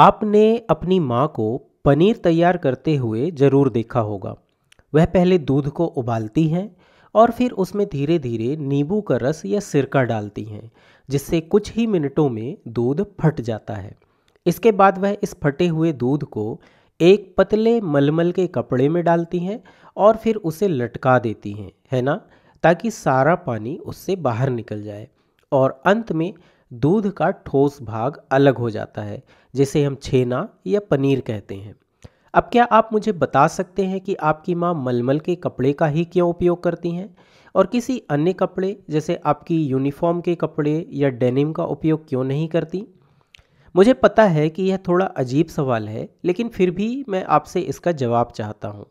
आपने अपनी माँ को पनीर तैयार करते हुए ज़रूर देखा होगा वह पहले दूध को उबालती हैं और फिर उसमें धीरे धीरे नींबू का रस या सिरका डालती हैं जिससे कुछ ही मिनटों में दूध फट जाता है इसके बाद वह इस फटे हुए दूध को एक पतले मलमल के कपड़े में डालती हैं और फिर उसे लटका देती हैं है ना ताकि सारा पानी उससे बाहर निकल जाए और अंत में दूध का ठोस भाग अलग हो जाता है जिसे हम छेना या पनीर कहते हैं अब क्या आप मुझे बता सकते हैं कि आपकी माँ मलमल के कपड़े का ही क्यों उपयोग करती हैं और किसी अन्य कपड़े जैसे आपकी यूनिफॉर्म के कपड़े या डेनिम का उपयोग क्यों नहीं करती मुझे पता है कि यह थोड़ा अजीब सवाल है लेकिन फिर भी मैं आपसे इसका जवाब चाहता हूँ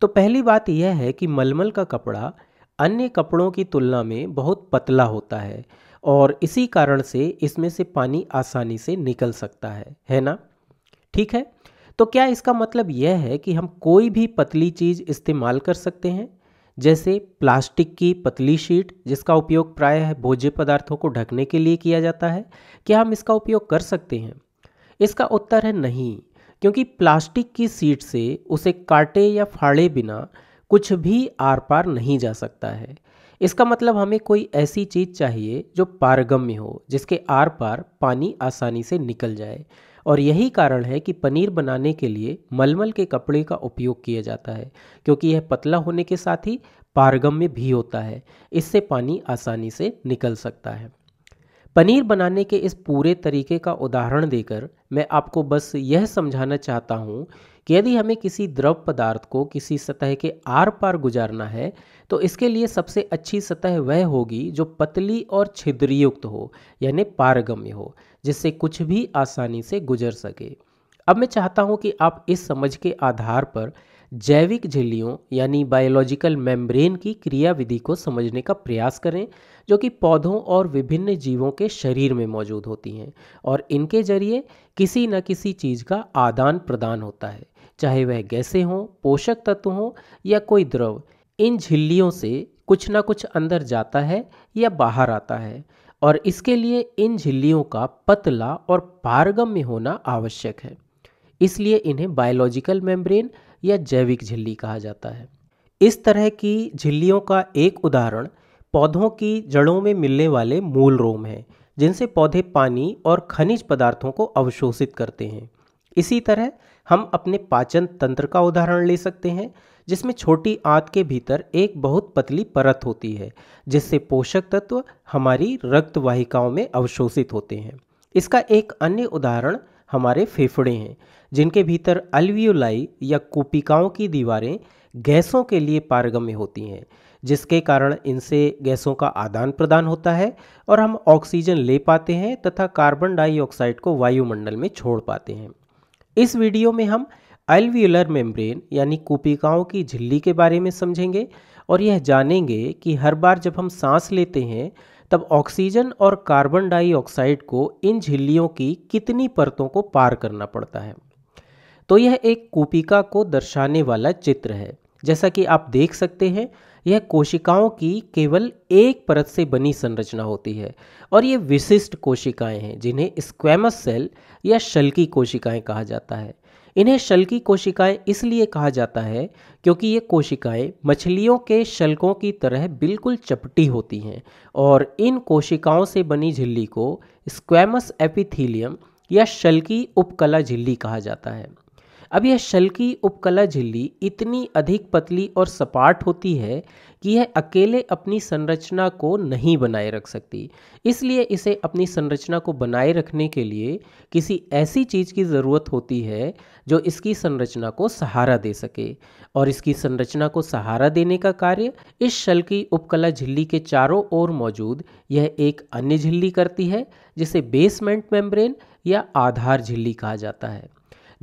तो पहली बात यह है कि मलमल का कपड़ा अन्य कपड़ों की तुलना में बहुत पतला होता है और इसी कारण से इसमें से पानी आसानी से निकल सकता है है ना ठीक है तो क्या इसका मतलब यह है कि हम कोई भी पतली चीज़ इस्तेमाल कर सकते हैं जैसे प्लास्टिक की पतली शीट जिसका उपयोग प्रायः भोज्य पदार्थों को ढकने के लिए किया जाता है क्या हम इसका उपयोग कर सकते हैं इसका उत्तर है नहीं क्योंकि प्लास्टिक की सीट से उसे काटे या फाड़े बिना कुछ भी आर पार नहीं जा सकता है इसका मतलब हमें कोई ऐसी चीज़ चाहिए जो पारगम्य हो जिसके आर पार पानी आसानी से निकल जाए और यही कारण है कि पनीर बनाने के लिए मलमल के कपड़े का उपयोग किया जाता है क्योंकि यह पतला होने के साथ ही पारगम्य भी होता है इससे पानी आसानी से निकल सकता है पनीर बनाने के इस पूरे तरीके का उदाहरण देकर मैं आपको बस यह समझाना चाहता हूँ कि यदि हमें किसी द्रव पदार्थ को किसी सतह के आर पार गुजारना है तो इसके लिए सबसे अच्छी सतह वह होगी जो पतली और छिद्रयुक्त हो यानी पारगम्य हो जिससे कुछ भी आसानी से गुजर सके अब मैं चाहता हूँ कि आप इस समझ के आधार पर जैविक झिल्लियों यानी बायोलॉजिकल मेम्ब्रेन की क्रियाविधि को समझने का प्रयास करें जो कि पौधों और विभिन्न जीवों के शरीर में मौजूद होती हैं और इनके जरिए किसी न किसी चीज़ का आदान प्रदान होता है चाहे वह गैसे हों पोषक तत्व हों या कोई द्रव इन झिल्लियों से कुछ ना कुछ अंदर जाता है या बाहर आता है और इसके लिए इन झिल्लियों का पतला और पारगम्य होना आवश्यक है इसलिए इन्हें बायोलॉजिकल मेम्ब्रेन या जैविक झिल्ली कहा जाता है इस तरह की झिल्लियों का एक उदाहरण पौधों की जड़ों में मिलने वाले मूल रोम हैं जिनसे पौधे पानी और खनिज पदार्थों को अवशोषित करते हैं इसी तरह हम अपने पाचन तंत्र का उदाहरण ले सकते हैं जिसमें छोटी आंत के भीतर एक बहुत पतली परत होती है जिससे पोषक तत्व हमारी रक्त वाहिकाओं में अवशोषित होते हैं इसका एक अन्य उदाहरण हमारे फेफड़े हैं जिनके भीतर अल्वियोलाई या कोपिकाओं की दीवारें गैसों के लिए पारगम्य होती हैं जिसके कारण इनसे गैसों का आदान प्रदान होता है और हम ऑक्सीजन ले पाते हैं तथा कार्बन डाइऑक्साइड को वायुमंडल में छोड़ पाते हैं इस वीडियो में हम एल्वियुलर मेम्ब्रेन यानी कोपिकाओं की झिल्ली के बारे में समझेंगे और यह जानेंगे कि हर बार जब हम सांस लेते हैं तब ऑक्सीजन और कार्बन डाइऑक्साइड को इन झिल्लियों की कितनी परतों को पार करना पड़ता है तो यह एक कोपिका को दर्शाने वाला चित्र है जैसा कि आप देख सकते हैं यह कोशिकाओं की केवल एक परत से बनी संरचना होती है और ये विशिष्ट कोशिकाएं हैं जिन्हें स्क्वेमस सेल या शल्की कोशिकाएं कहा जाता है इन्हें शल्की कोशिकाएं इसलिए कहा जाता है क्योंकि ये कोशिकाएं मछलियों के शल्कों की तरह बिल्कुल चपटी होती हैं और इन कोशिकाओं से बनी झिल्ली को स्क्वेमस एपिथीलियम या शल्की उपकला झिल्ली कहा जाता है अब यह शल की उपकला झिल्ली इतनी अधिक पतली और सपाट होती है कि यह अकेले अपनी संरचना को नहीं बनाए रख सकती इसलिए इसे अपनी संरचना को बनाए रखने के लिए किसी ऐसी चीज़ की ज़रूरत होती है जो इसकी संरचना को सहारा दे सके और इसकी संरचना को सहारा देने का कार्य इस शल की उपकला झिल्ली के चारों ओर मौजूद यह एक अन्य झिल्ली करती है जिसे बेसमेंट मेम्ब्रेन या आधार झिल्ली कहा जाता है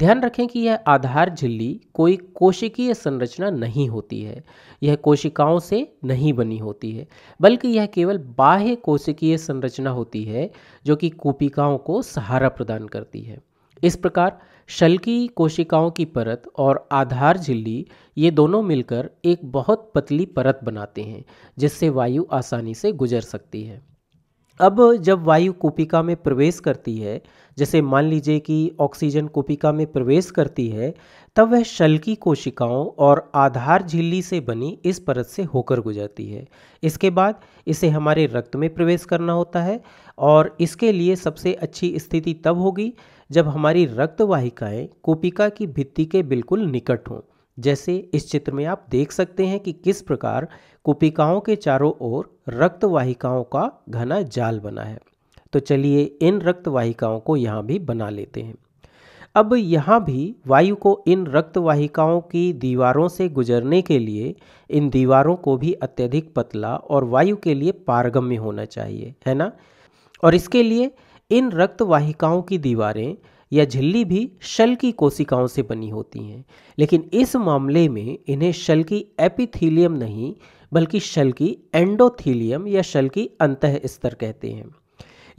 ध्यान रखें कि यह आधार झिल्ली कोई कोशिकीय संरचना नहीं होती है यह कोशिकाओं से नहीं बनी होती है बल्कि यह केवल बाह्य कोशिकीय संरचना होती है जो कि कोपिकाओं को सहारा प्रदान करती है इस प्रकार शल्की कोशिकाओं की परत और आधार झिल्ली ये दोनों मिलकर एक बहुत पतली परत बनाते हैं जिससे वायु आसानी से गुजर सकती है अब जब वायु कोपिका में प्रवेश करती है जैसे मान लीजिए कि ऑक्सीजन कोपिका में प्रवेश करती है तब वह शल्की कोशिकाओं और आधार झिल्ली से बनी इस परत से होकर गुजरती है इसके बाद इसे हमारे रक्त में प्रवेश करना होता है और इसके लिए सबसे अच्छी स्थिति तब होगी जब हमारी रक्त वाहिकाएँ कोपिका की भित्ति के बिल्कुल निकट हों जैसे इस चित्र में आप देख सकते हैं कि किस प्रकार कोपिकाओं के चारों ओर रक्त वाहिकाओं का घना जाल बना है तो चलिए इन रक्त वाहिकाओं को यहाँ भी बना लेते हैं अब यहाँ भी वायु को इन रक्त वाहिकाओं की दीवारों से गुजरने के लिए इन दीवारों को भी अत्यधिक पतला और वायु के लिए पारगम्य होना चाहिए है ना और इसके लिए इन रक्त वाहिकाओं की दीवारें या झिल्ली भी शल की कोशिकाओं से बनी होती हैं लेकिन इस मामले में इन्हें शल की एपिथीलियम नहीं बल्कि शल की एंडोथीलियम या शल की अंत स्तर कहते हैं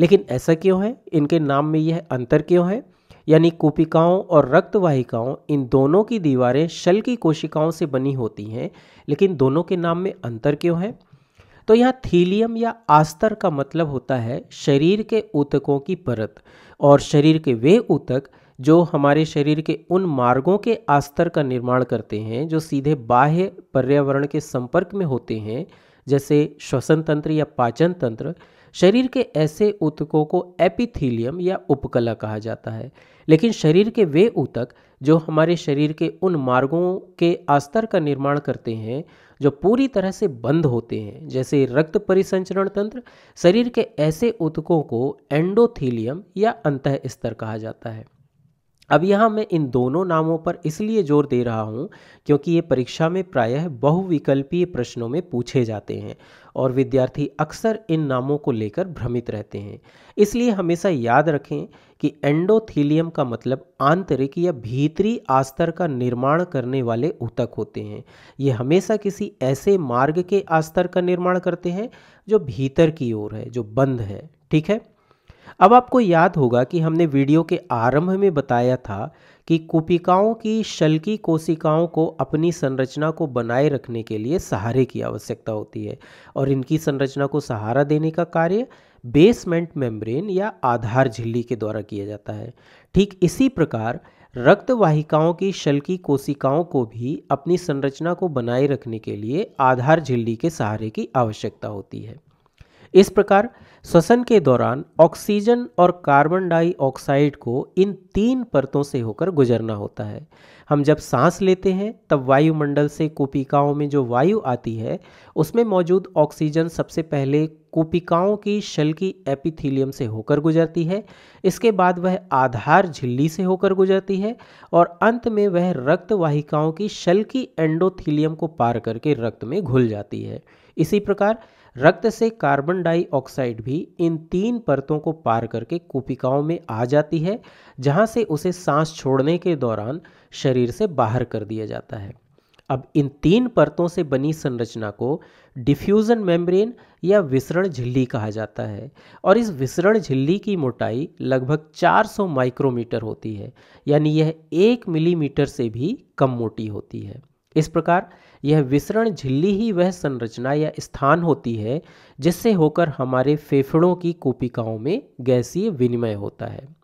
लेकिन ऐसा क्यों है इनके नाम में यह अंतर क्यों है यानी कोपिकाओं और रक्तवाहिकाओं इन दोनों की दीवारें शल की कोशिकाओं से बनी होती हैं लेकिन दोनों के नाम में अंतर क्यों है तो यहाँ थीलियम या आस्तर का मतलब होता है शरीर के ऊतकों की परत और शरीर के वे ऊतक जो हमारे शरीर के उन मार्गों के आस्तर का निर्माण करते हैं जो सीधे बाह्य पर्यावरण के संपर्क में होते हैं जैसे श्वसन तंत्र या पाचन तंत्र शरीर के ऐसे ऊतकों को एपिथीलियम या उपकला कहा जाता है लेकिन शरीर के वे ऊतक जो हमारे शरीर के उन मार्गों के आस्तर का निर्माण करते हैं जो पूरी तरह से बंद होते हैं जैसे रक्त परिसंचरण तंत्र शरीर के ऐसे ऊतकों को एंडोथीलियम या अंत स्तर कहा जाता है अब यहाँ मैं इन दोनों नामों पर इसलिए जोर दे रहा हूँ क्योंकि ये परीक्षा में प्रायः बहुविकल्पीय प्रश्नों में पूछे जाते हैं और विद्यार्थी अक्सर इन नामों को लेकर भ्रमित रहते हैं इसलिए हमेशा याद रखें कि एंडोथीलियम का मतलब आंतरिक या भीतरी आस्तर का निर्माण करने वाले ऊतक होते हैं ये हमेशा किसी ऐसे मार्ग के आस्तर का निर्माण करते हैं जो भीतर की ओर है जो बंद है ठीक है अब आपको याद होगा कि हमने वीडियो के आरंभ में बताया था कि कोशिकाओं की शल्की कोशिकाओं को अपनी संरचना को बनाए रखने के लिए सहारे की आवश्यकता होती है और इनकी संरचना को सहारा देने का कार्य बेसमेंट मेम्ब्रेन या आधार झिल्ली के द्वारा किया जाता है ठीक इसी प्रकार रक्त वाहिकाओं की शल्की कोशिकाओं को भी अपनी संरचना को बनाए रखने के लिए आधार झिल्ली के सहारे की आवश्यकता होती है इस प्रकार श्वसन के दौरान ऑक्सीजन और कार्बन डाइऑक्साइड को इन तीन परतों से होकर गुजरना होता है हम जब सांस लेते हैं तब वायुमंडल से कोपिकाओं में जो वायु आती है उसमें मौजूद ऑक्सीजन सबसे पहले कोपिकाओं की शल की एपिथीलियम से होकर गुजरती है इसके बाद वह आधार झिल्ली से होकर गुजरती है और अंत में वह रक्त वाहिकाओं की शल की एंडोथीलियम को पार करके रक्त में घुल जाती है इसी प्रकार रक्त से कार्बन डाइऑक्साइड भी इन तीन परतों को पार करके कोपिकाओं में आ जाती है जहाँ से उसे सांस छोड़ने के दौरान शरीर से बाहर कर दिया जाता है अब इन तीन परतों से बनी संरचना को डिफ्यूज़न मेम्ब्रेन या विसरण झिल्ली कहा जाता है और इस विसरण झिल्ली की मोटाई लगभग 400 माइक्रोमीटर होती है यानी यह एक मिलीमीटर से भी कम मोटी होती है इस प्रकार यह विसरण झिल्ली ही वह संरचना या स्थान होती है जिससे होकर हमारे फेफड़ों की कोपिकाओं में गैसीय विनिमय होता है